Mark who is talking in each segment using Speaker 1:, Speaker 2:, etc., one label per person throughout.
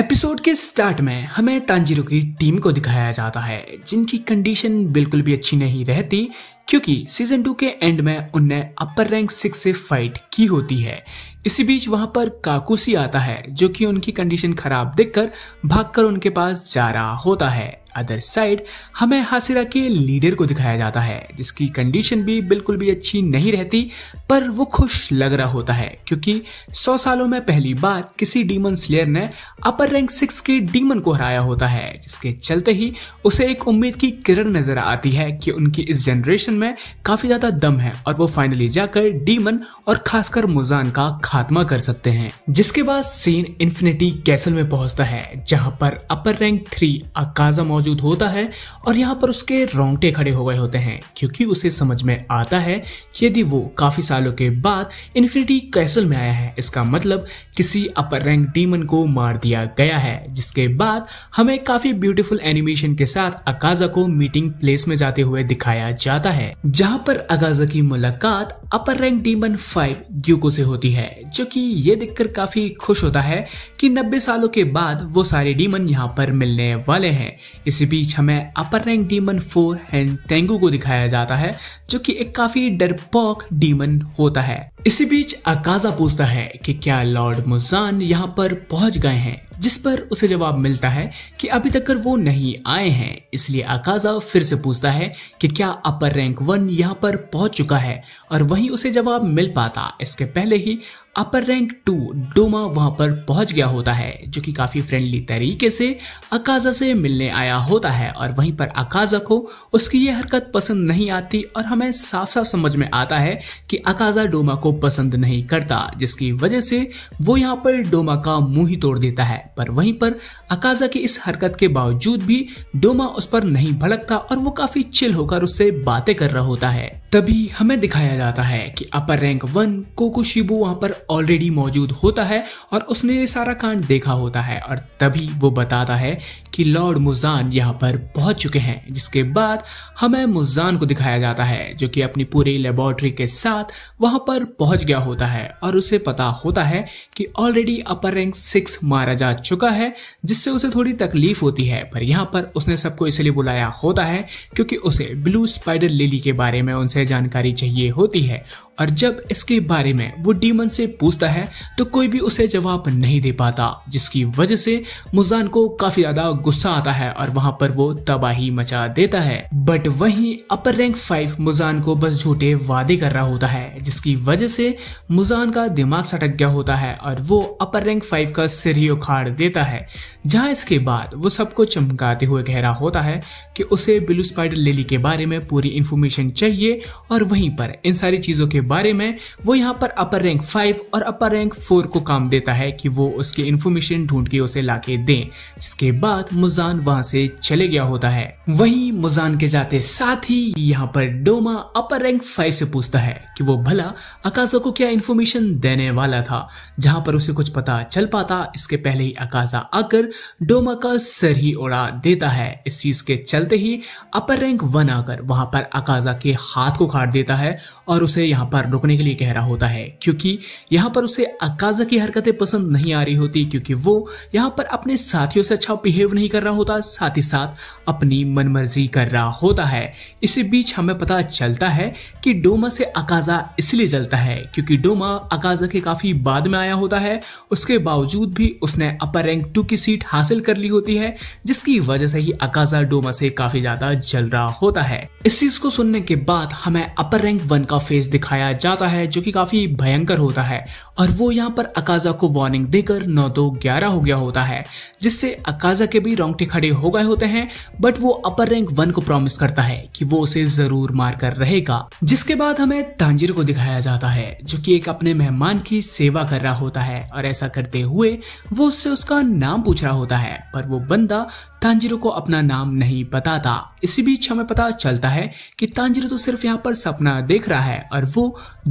Speaker 1: episode के start में हमें तांजिरो की टीम को दिखाया जाता है जिनकी कंडीशन बिल्कुल भी अच्छी नहीं रहती क्योंकि सीजन टू के एंड में उनने अपर रैंक सिक्स से फाइट की होती है इसी बीच वहां पर काकुसी आता है जो कि उनकी कंडीशन खराब देखकर भागकर उनके पास जा रहा होता है अदर साइड हमें हासिरा के लीडर को दिखाया जाता है जिसकी कंडीशन भी बिल्कुल भी अच्छी नहीं रहती पर वो खुश लग रहा होता है क्योंकि 100 सालों में पहली बार किसी डीमन स्लेयर ने अपर रैंक सिक्स के डीमन को हराया होता है जिसके चलते ही उसे एक उम्मीद की किरण नजर आती है कि उनकी इस जनरेशन में काफी ज्यादा दम है और वो फाइनली जाकर डीमन और खासकर मुजान का खात्मा कर सकते हैं जिसके बाद सीन इन्फिनिटी कैसल में पहुंचता है जहां पर अपर रैंक थ्री अकाजा मौजूद होता है और यहाँ पर उसके रोंगटे खड़े हो गए होते हैं क्योंकि उसे समझ में आता है यदि वो काफी सालों के बाद इन्फिनिटी कैसल में आया है इसका मतलब किसी अपर रैंक डीमन को मार दिया गया है जिसके बाद हमें काफी ब्यूटीफुल एनिमेशन के साथ अकाजा को मीटिंग प्लेस में जाते हुए दिखाया जाता है है जहाँ पर अगाजा की मुलाकात upper rank demon five Gyokko से होती है जो कि ये देखकर काफी खुश होता है कि 90 सालों के बाद वो सारे डीमन यहाँ पर मिलने वाले हैं इसी बीच हमें upper rank demon four Hantengu को दिखाया जाता है जो कि एक काफी डरपोक डीमन होता है इसी बीच अकाजा पूछता है कि क्या लॉर्ड मुजान यहाँ पर पहुंच गए हैं जिस पर उसे जवाब मिलता है कि अभी तक वो नहीं आए हैं इसलिए अकाजा फिर से पूछता है कि क्या अपर रैंक वन यहाँ पर पहुंच चुका है और वहीं उसे जवाब मिल पाता इसके पहले ही अपर रैंक टू डोमा वहां पर पहुंच गया होता है जो कि काफी फ्रेंडली तरीके से अकाजा से मिलने आया होता है और वहीं पर अकाजा को उसकी ये हरकत पसंद नहीं आती और हमें साफ साफ समझ में आता है कि अकाजा डोमा को पसंद नहीं करता जिसकी वजह से वो यहाँ पर डोमा का मुंह ही तोड़ देता है पर वहीं पर अकाजा की इस हरकत के बावजूद भी डोमा उस पर नहीं भड़कता और वो काफी चिल होकर उससे बातें कर रहा होता है तभी हमें दिखाया जाता है कि अपर रैंक वन कोकुशिबू वहां पर ऑलरेडी मौजूद होता है और उसने ये सारा कांड देखा होता है और तभी वो बताता है कि लॉर्ड मुजान यहाँ पर पहुंच चुके हैं जिसके बाद हमें मुजान को दिखाया जाता है जो कि अपनी पूरी लेबोरेटरी के साथ वहां पर पहुंच गया होता है और उसे पता होता है कि ऑलरेडी अपर रैंक सिक्स मारा जा चुका है जिससे उसे थोड़ी तकलीफ होती है पर यहाँ पर उसने सबको इसलिए बुलाया होता है क्योंकि उसे ब्लू स्पाइडर लिली के बारे में उनसे जानकारी चाहिए होती है और जब इसके बारे में वो डीमन से पूछता है तो कोई भी उसे जवाब नहीं दे पाता जिसकी वजह से मुजान को काफी ज्यादा गुस्सा आता है और वहां पर वो तबाही मचा देता है बट वही अपर रैंक फाइव मुजान को बस झूठे वादे कर रहा होता है जिसकी वजह से मुजान का दिमाग सटक गया होता है और वो अपर रैंक फाइव का सिर ही उखाड़ देता है जहां इसके बाद वो सबको चमकाते हुए कह रहा होता है कि उसे ब्लू स्पाइडर लिली के बारे में पूरी इंफॉर्मेशन चाहिए और वहीं पर इन सारी चीजों के बारे में वो यहाँ पर अपर रैंक फाइव और अपर रैंक फोर को काम देता है कि वो उसके इन्फॉर्मेशन ढूंढ के उसे ला के दे जिसके बाद मुजान वहां से चले गया होता है वही मुजान के जाते साथ ही यहाँ पर डोमा अपर रैंक फाइव से पूछता है कि वो भला अकाजा को क्या इन्फॉर्मेशन देने वाला था जहां पर उसे कुछ पता चल पाता इसके पहले ही अकाजा आकर डोमा का सर ही उड़ा देता है इस चीज के चलते ही अपर रैंक वन आकर वहां पर अकाजा के हाथ को काट देता है और उसे यहाँ पर रुकने के लिए कह रहा होता है क्योंकि यहाँ पर उसे अकाजा की हरकतें पसंद नहीं आ रही होती क्योंकि वो यहाँ पर अपने साथियों से अच्छा बिहेव नहीं कर रहा होता साथ ही साथ अपनी मनमर्जी कर रहा होता है इसी बीच हमें पता चलता है कि डोमा से अकाजा इसलिए जलता है क्योंकि डोमा अकाजा के काफी बाद में आया होता है उसके बावजूद भी उसने अपर रैंक टू की सीट हासिल कर ली होती है जिसकी वजह से ही अकाजा डोमा से काफी ज्यादा जल रहा होता है इस चीज को सुनने के बाद हमें अपर रैंक वन का फेस दिखाया जाता है जो कि काफी भयंकर होता है है और वो यहाँ पर अकाजा को वार्निंग देकर नौ दो ग्यारह हो गया होता है जिससे अकाजा के भी रोंगटे खड़े हो गए होते हैं बट वो अपर रैंक वन को प्रॉमिस करता है कि वो उसे जरूर मार कर रहेगा जिसके बाद हमें तांजिर को दिखाया जाता है जो कि एक अपने मेहमान की सेवा कर रहा होता है और ऐसा करते हुए वो उससे उसका नाम पूछ रहा होता है पर वो बंदा तांजिरो को अपना नाम नहीं बताता इसी बीच हमें पता चलता है कि तांजिरो तो सिर्फ यहाँ पर सपना देख रहा है और वो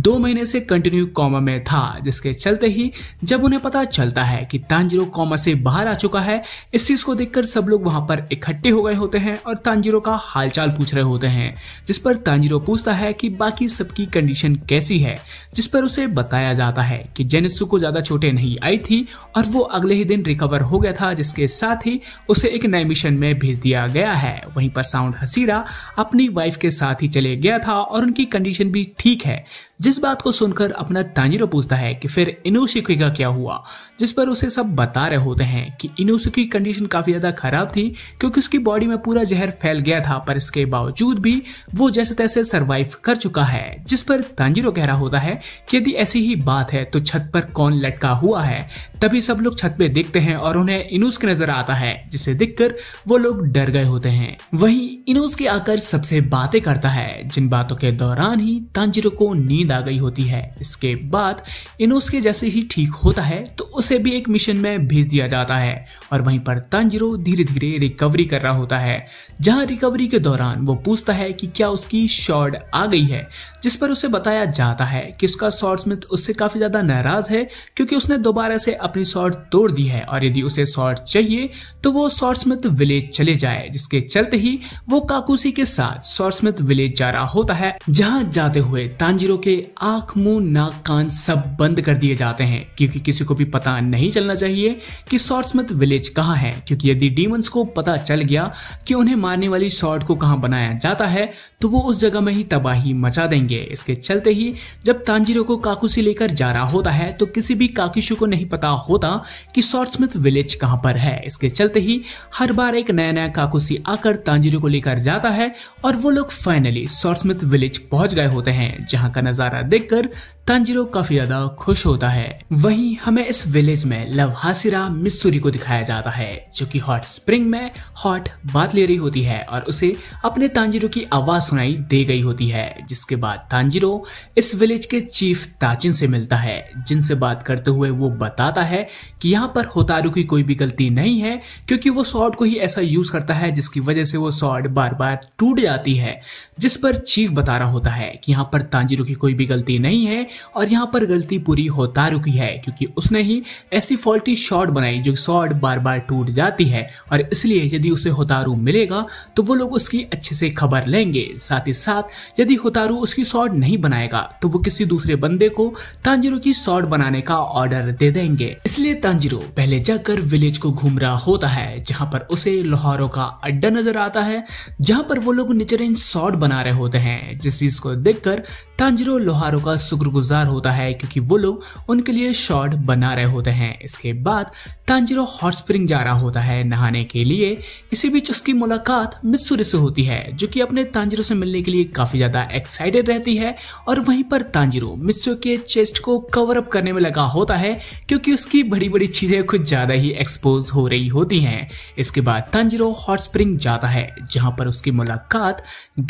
Speaker 1: दो महीने से कंटिन्यू कॉमा में था था जिसके चलते ही जब उन्हें पता चलता है कि तांजिरो कॉमा से बाहर आ चुका है इस चीज को देखकर सब लोग वहां पर इकट्ठे हो गए होते हैं और तांजिरो का हालचाल पूछ रहे होते हैं जिस पर तांजिरो पूछता है कि बाकी सबकी कंडीशन कैसी है जिस पर उसे बताया जाता है कि जेनेसु को ज्यादा चोटें नहीं आई थी और वो अगले ही दिन रिकवर हो गया था जिसके साथ ही उसे एक नए मिशन में भेज दिया गया है वहीं पर साउंड हसीरा अपनी वाइफ के साथ ही चले गया था और उनकी कंडीशन भी ठीक है जिस बात को सुनकर अपना तांजिरो पूछता पूछता है कि फिर इनोसुकी का क्या हुआ जिस पर उसे सब बता रहे होते हैं कि इनोसुकी की कंडीशन काफी ज्यादा खराब थी क्योंकि उसकी बॉडी में पूरा जहर फैल गया था पर इसके बावजूद भी वो जैसे तैसे सरवाइव कर चुका है जिस पर तांजिरो कह रहा होता है कि यदि ऐसी ही बात है तो छत पर कौन लटका हुआ है तभी सब लोग छत पे देखते हैं और उन्हें इनोसुकी नजर आता है जिसे देखकर वो लोग डर गए होते हैं वही वहीं के आकर सबसे बातें करता है जिन बातों के दौरान ही तांजिरो को नींद आ गई होती है इसके बाद इनोस के जैसे ही ठीक होता है तो उसे भी एक मिशन में भेज दिया जाता है और वहीं पर तंजरो धीरे धीरे रिकवरी कर रहा होता है जहां रिकवरी के दौरान वो पूछता है कि क्या उसकी शॉर्ट आ गई है जिस पर उसे बताया जाता है कि उसका शॉर्ट स्मिथ उससे काफी ज्यादा नाराज है क्योंकि उसने दोबारा से अपनी शॉर्ट तोड़ दी है और यदि उसे शॉर्ट चाहिए तो वो शॉर्ट स्मिथ विलेज चले जाए जिसके चलते ही वो काकुसी के साथ शॉर्ट स्मिथ विलेज जा रहा होता है जहाँ जाते हुए तांजिरो के आंख मुंह नाक कान सब बंद कर दिए जाते हैं क्योंकि किसी को भी पता नहीं चलना चाहिए कि शॉर्ट स्मिथ विलेज कहाँ है क्योंकि यदि डीमंस को पता चल गया कि उन्हें मारने वाली शॉर्ट को कहाँ बनाया जाता है तो वो उस जगह में ही तबाही मचा देंगे जाएंगे इसके चलते ही जब तांजिरो को काकू से लेकर जा रहा होता है तो किसी भी काकिशु को नहीं पता होता कि शॉर्टस्मिथ विलेज कहां पर है इसके चलते ही हर बार एक नया नया काकुसी आकर तांजिरो को लेकर जाता है और वो लोग फाइनली शॉर्टस्मिथ विलेज पहुंच गए होते हैं जहां का नजारा देखकर तांजिरो काफी ज्यादा खुश होता है वहीं हमें इस विलेज में लवहासिरा मिस्सूरी को दिखाया जाता है जो कि हॉट स्प्रिंग में हॉट बात ले रही होती है और उसे अपने तांजिरो की आवाज सुनाई दे गई होती है जिसके बाद तांजिरो इस विलेज के चीफ ताचिन से मिलता है जिनसे बात करते हुए वो बताता है कि यहाँ पर होतारू की कोई भी गलती नहीं है क्योंकि वो सॉर्ड को ही ऐसा यूज करता है जिसकी वजह से वो सॉर्ड बार बार टूट जाती है जिस पर चीफ बता रहा होता है कि यहाँ पर तांजिरो की कोई भी गलती नहीं है और यहाँ पर गलती पूरी होता रुकी है क्योंकि उसने ही ऐसी फॉल्टी शॉट बनाई जो शॉट बार बार टूट जाती है और इसलिए यदि उसे होतारू मिलेगा तो वो लोग उसकी अच्छे से खबर लेंगे साथ ही साथ यदि होतारू उसकी शॉट नहीं बनाएगा तो वो किसी दूसरे बंदे को तांजिरो की शॉट बनाने का ऑर्डर दे देंगे इसलिए तांजिरो पहले जाकर विलेज को घूम रहा होता है जहाँ पर उसे लोहारों का अड्डा नजर आता है जहाँ पर वो लोग निचरेन शॉट बना रहे होते हैं जिस चीज को देखकर तांजिरो लोहारों का शुक्रगुजार गुजार होता है क्योंकि वो लोग उनके लिए शॉर्ट बना रहे होते हैं इसके बाद तांजिरो हॉट स्प्रिंग जा रहा होता है नहाने के लिए इसी बीच उसकी मुलाकात मित्सुरी से होती है जो कि अपने तांजिरो से मिलने के लिए काफी ज्यादा एक्साइटेड रहती है और वहीं पर तांजिरो मित्सु के चेस्ट को कवर अप करने में लगा होता है क्योंकि उसकी बड़ी बड़ी चीजें कुछ ज्यादा ही एक्सपोज हो रही होती है इसके बाद तांजिरो हॉट स्प्रिंग जाता है जहां पर उसकी मुलाकात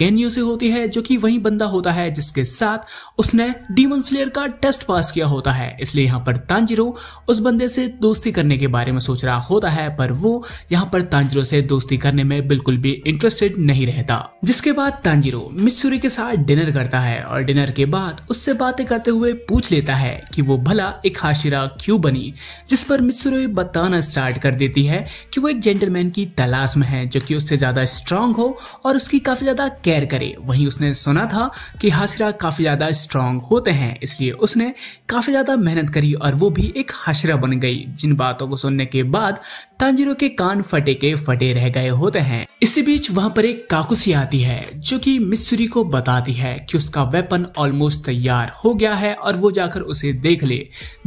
Speaker 1: गेनियो से होती है जो कि वही बंदा होता है जिसके साथ उसने डीमन काउंसलर का टेस्ट पास किया होता है इसलिए यहाँ पर तांजिरो उस बंदे से दोस्ती करने के बारे में सोच रहा होता है पर वो यहाँ पर तांजिरो से दोस्ती करने में बिल्कुल भी इंटरेस्टेड नहीं रहता जिसके बाद तांजिरो मिस्सूरी के साथ डिनर करता है और डिनर के बाद उससे बातें करते हुए पूछ लेता है की वो भला एक हाशिरा क्यूँ बनी जिस पर मिस्सूरी बताना स्टार्ट कर देती है की वो एक जेंटलमैन की तलाश में है जो की उससे ज्यादा स्ट्रांग हो और उसकी काफी ज्यादा केयर करे वही उसने सुना था की हाशिरा काफी ज्यादा स्ट्रांग होते हैं हैं इसलिए उसने काफी ज्यादा मेहनत करी और वो भी एक हशरा बन गई जिन बातों को सुनने के बाद तांजिरो के कान फटे के फटे रह गए होते हैं इसी बीच वहां पर एक काकुसी आती है जो कि मिस्री को बताती है कि उसका वेपन ऑलमोस्ट तैयार हो गया है और वो जाकर उसे देख ले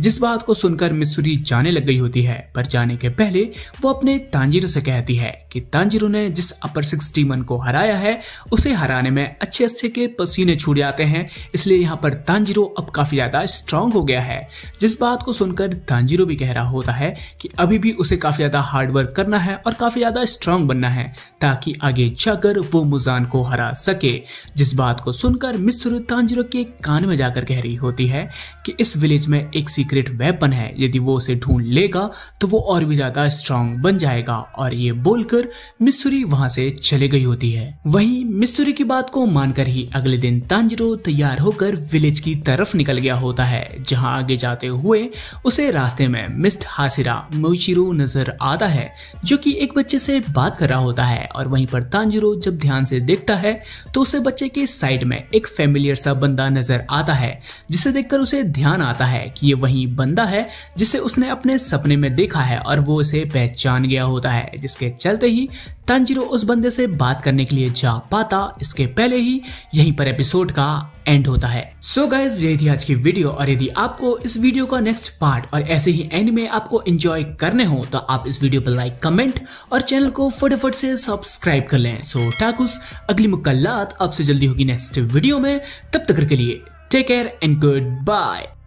Speaker 1: जिस बात को सुनकर मिस्री जाने लग गई होती है पर जाने के पहले वो अपने तांजिरो से कहती है कि तांजिरो ने जिस अपर सिक्स टीमन को हराया है उसे हराने में अच्छे अच्छे के पसीने छूट जाते हैं इसलिए यहाँ पर तांजिरो अब काफी ज्यादा स्ट्रांग हो गया है जिस बात को सुनकर तांजिरो भी कह रहा होता है कि अभी भी उसे काफी ज्यादा हार्डवर्क करना है और काफी ज्यादा स्ट्रांग बनना है ताकि आगे जाकर वो मुजान को हरा सके जिस बात को सुनकर मिस्र तांजिरो के कान में जाकर कह रही होती है कि इस विलेज में एक सीक्रेट वेपन है यदि वो उसे ढूंढ लेगा तो वो और भी ज्यादा स्ट्रांग बन जाएगा और ये बोलकर मिस्री वहां से चले गई होती है वही मिस्री की बात को मानकर ही अगले दिन तांजिरो तैयार होकर विलेज की तरफ तरफ निकल गया होता है जहां आगे जाते हुए उसे रास्ते में मिस्ट हासिरा मोचिरो नजर आता है जो कि एक बच्चे से बात कर रहा होता है और वहीं पर तांजिरो जब ध्यान से देखता है तो उसे बच्चे के साइड में एक फेमिलियर सा बंदा नजर आता है जिसे देखकर उसे ध्यान आता है कि ये वही बंदा है जिसे उसने अपने सपने में देखा है और वो उसे पहचान गया होता है जिसके चलते ही तांजिरो उस बंदे से बात करने के लिए जा पाता इसके पहले ही यहीं पर एपिसोड का एंड होता है सो so गाइज ये ये थी आज की वीडियो और यदि आपको इस वीडियो का नेक्स्ट पार्ट और ऐसे ही एनिमे आपको एंजॉय करने हो तो आप इस वीडियो पर लाइक कमेंट और चैनल को फटाफट से सब्सक्राइब कर लें सो टाकुस अगली मुलाकात आपसे जल्दी होगी नेक्स्ट वीडियो में तब तक के लिए take care and good bye